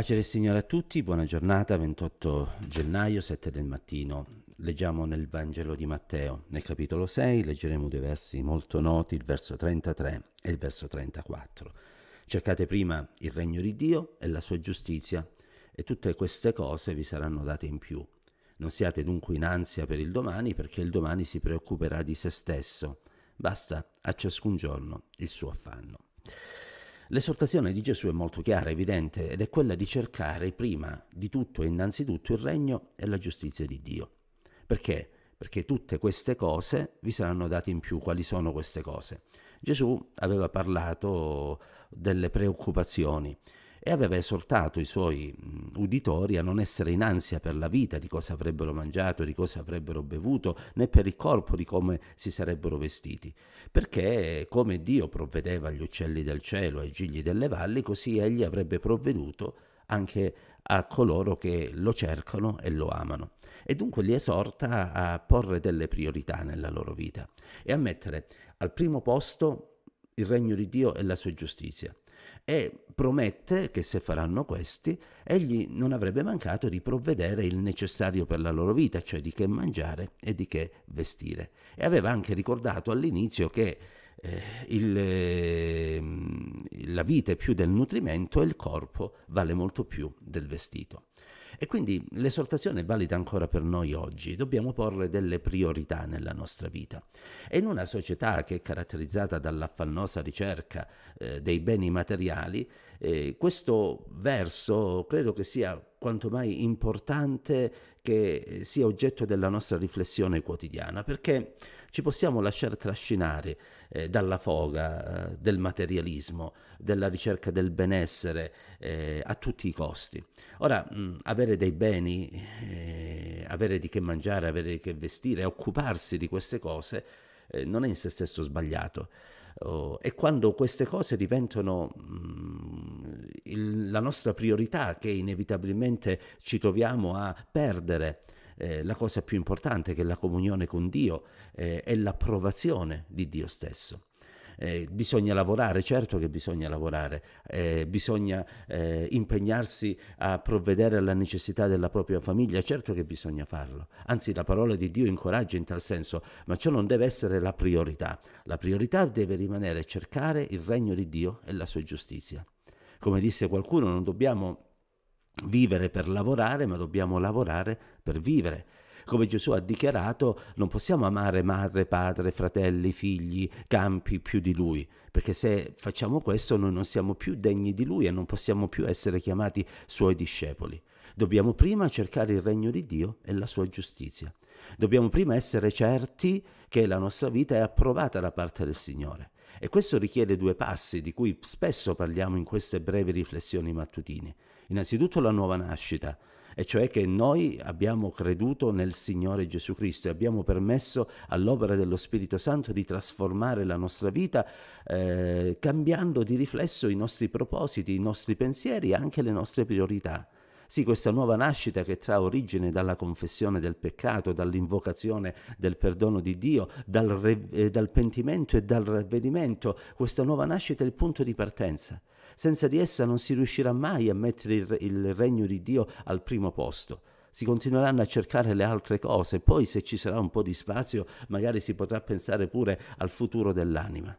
Pace del Signore a tutti, buona giornata, 28 gennaio, 7 del mattino. Leggiamo nel Vangelo di Matteo, nel capitolo 6, leggeremo due versi molto noti, il verso 33 e il verso 34. Cercate prima il regno di Dio e la sua giustizia, e tutte queste cose vi saranno date in più. Non siate dunque in ansia per il domani, perché il domani si preoccuperà di se stesso. Basta a ciascun giorno il suo affanno. L'esortazione di Gesù è molto chiara, evidente, ed è quella di cercare prima di tutto e innanzitutto il regno e la giustizia di Dio. Perché? Perché tutte queste cose vi saranno date in più. Quali sono queste cose? Gesù aveva parlato delle preoccupazioni e aveva esortato i suoi uditori a non essere in ansia per la vita, di cosa avrebbero mangiato, di cosa avrebbero bevuto, né per il corpo di come si sarebbero vestiti, perché come Dio provvedeva agli uccelli del cielo, ai gigli delle valli, così egli avrebbe provveduto anche a coloro che lo cercano e lo amano. E dunque li esorta a porre delle priorità nella loro vita e a mettere al primo posto il regno di Dio e la sua giustizia e promette che se faranno questi, egli non avrebbe mancato di provvedere il necessario per la loro vita, cioè di che mangiare e di che vestire. E aveva anche ricordato all'inizio che eh, il, eh, la vita è più del nutrimento e il corpo vale molto più del vestito. E quindi l'esortazione è valida ancora per noi oggi, dobbiamo porre delle priorità nella nostra vita. E in una società che è caratterizzata dall'affannosa ricerca eh, dei beni materiali, eh, questo verso credo che sia quanto mai importante che sia oggetto della nostra riflessione quotidiana, perché ci possiamo lasciare trascinare eh, dalla foga eh, del materialismo, della ricerca del benessere eh, a tutti i costi. Ora, mh, mm, avere dei beni, eh, avere di che mangiare, avere di che vestire, occuparsi di queste cose, eh, non è in se stesso sbagliato. Oh, e quando queste cose diventano mh, mm, il, la nostra priorità che inevitabilmente ci troviamo a perdere. Eh, la cosa più importante che è la comunione con Dio eh, è l'approvazione di Dio stesso. Eh, bisogna lavorare, certo che bisogna lavorare, eh, bisogna eh, impegnarsi a provvedere alla necessità della propria famiglia, certo che bisogna farlo. Anzi, la parola di Dio incoraggia in tal senso, ma ciò non deve essere la priorità. La priorità deve rimanere cercare il regno di Dio e la sua giustizia. Come disse qualcuno, non dobbiamo vivere per lavorare, ma dobbiamo lavorare per vivere. Come Gesù ha dichiarato, non possiamo amare madre, padre, fratelli, figli, campi più di lui, perché se facciamo questo noi non siamo più degni di lui e non possiamo più essere chiamati suoi discepoli. Dobbiamo prima cercare il regno di Dio e la sua giustizia. Dobbiamo prima essere certi che la nostra vita è approvata da parte del Signore. E questo richiede due passi di cui spesso parliamo in queste brevi riflessioni mattutine. Innanzitutto la nuova nascita, e cioè che noi abbiamo creduto nel Signore Gesù Cristo e abbiamo permesso all'opera dello Spirito Santo di trasformare la nostra vita eh, cambiando di riflesso i nostri propositi, i nostri pensieri e anche le nostre priorità. Sì, questa nuova nascita che trae origine dalla confessione del peccato, dall'invocazione del perdono di Dio, dal, re, eh, dal pentimento e dal ravvedimento, questa nuova nascita è il punto di partenza. Senza di essa non si riuscirà mai a mettere il, il regno di Dio al primo posto si continueranno a cercare le altre cose, poi se ci sarà un po' di spazio magari si potrà pensare pure al futuro dell'anima.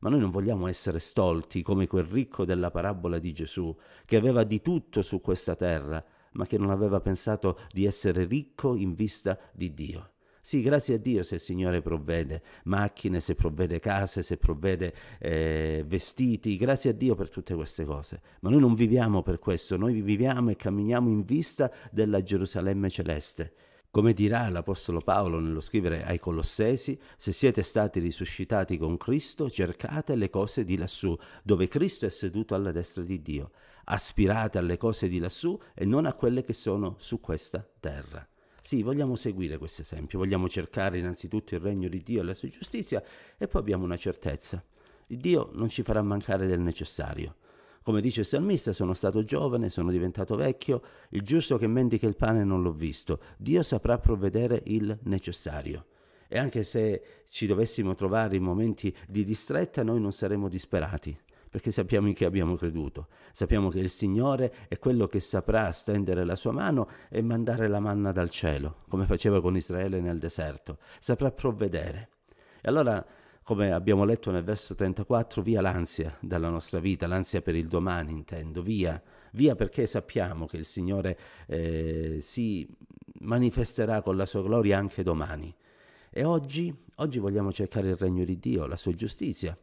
Ma noi non vogliamo essere stolti come quel ricco della parabola di Gesù, che aveva di tutto su questa terra, ma che non aveva pensato di essere ricco in vista di Dio. Sì, grazie a Dio se il Signore provvede macchine, se provvede case, se provvede eh, vestiti, grazie a Dio per tutte queste cose. Ma noi non viviamo per questo, noi viviamo e camminiamo in vista della Gerusalemme celeste come dirà l'Apostolo Paolo nello scrivere ai Colossesi, se siete stati risuscitati con Cristo, cercate le cose di lassù, dove Cristo è seduto alla destra di Dio. Aspirate alle cose di lassù e non a quelle che sono su questa terra. Sì, vogliamo seguire questo esempio, vogliamo cercare innanzitutto il regno di Dio e la sua giustizia e poi abbiamo una certezza. Dio non ci farà mancare del necessario. Come dice il salmista, sono stato giovane, sono diventato vecchio, il giusto che mendica il pane non l'ho visto, Dio saprà provvedere il necessario. E anche se ci dovessimo trovare in momenti di distretta, noi non saremmo disperati, perché sappiamo in che abbiamo creduto. Sappiamo che il Signore è quello che saprà stendere la sua mano e mandare la manna dal cielo, come faceva con Israele nel deserto. Saprà provvedere. E allora come abbiamo letto nel verso 34, via l'ansia dalla nostra vita, l'ansia per il domani intendo, via, via perché sappiamo che il Signore eh, si manifesterà con la sua gloria anche domani. E oggi, oggi vogliamo cercare il regno di Dio, la sua giustizia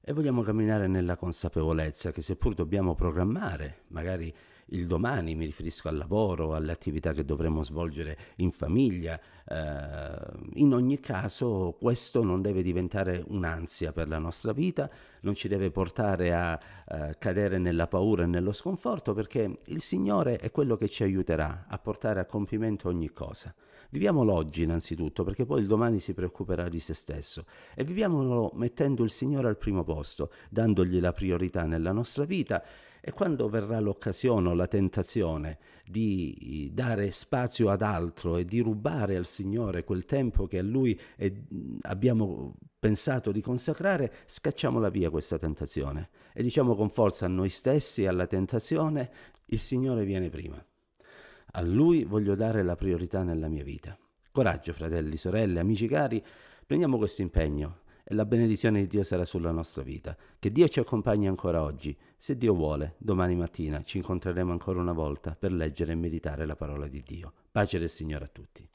e vogliamo camminare nella consapevolezza che seppur dobbiamo programmare, magari il domani, mi riferisco al lavoro, alle attività che dovremmo svolgere in famiglia. Eh, in ogni caso questo non deve diventare un'ansia per la nostra vita, non ci deve portare a eh, cadere nella paura e nello sconforto perché il Signore è quello che ci aiuterà a portare a compimento ogni cosa. Viviamolo oggi innanzitutto perché poi il domani si preoccuperà di se stesso e viviamolo mettendo il Signore al primo posto, dandogli la priorità nella nostra vita e quando verrà l'occasione o la tentazione di eh, dare spazio ad altro e di rubare al Signore quel tempo che a Lui è, eh, abbiamo pensato di consacrare, scacciamola via questa tentazione e diciamo con forza a noi stessi e alla tentazione, il Signore viene prima. A Lui voglio dare la priorità nella mia vita. Coraggio, fratelli, sorelle, amici cari, prendiamo questo impegno e la benedizione di Dio sarà sulla nostra vita. Che Dio ci accompagni ancora oggi. Se Dio vuole, domani mattina ci incontreremo ancora una volta per leggere e meditare la parola di Dio. Pace del Signore a tutti.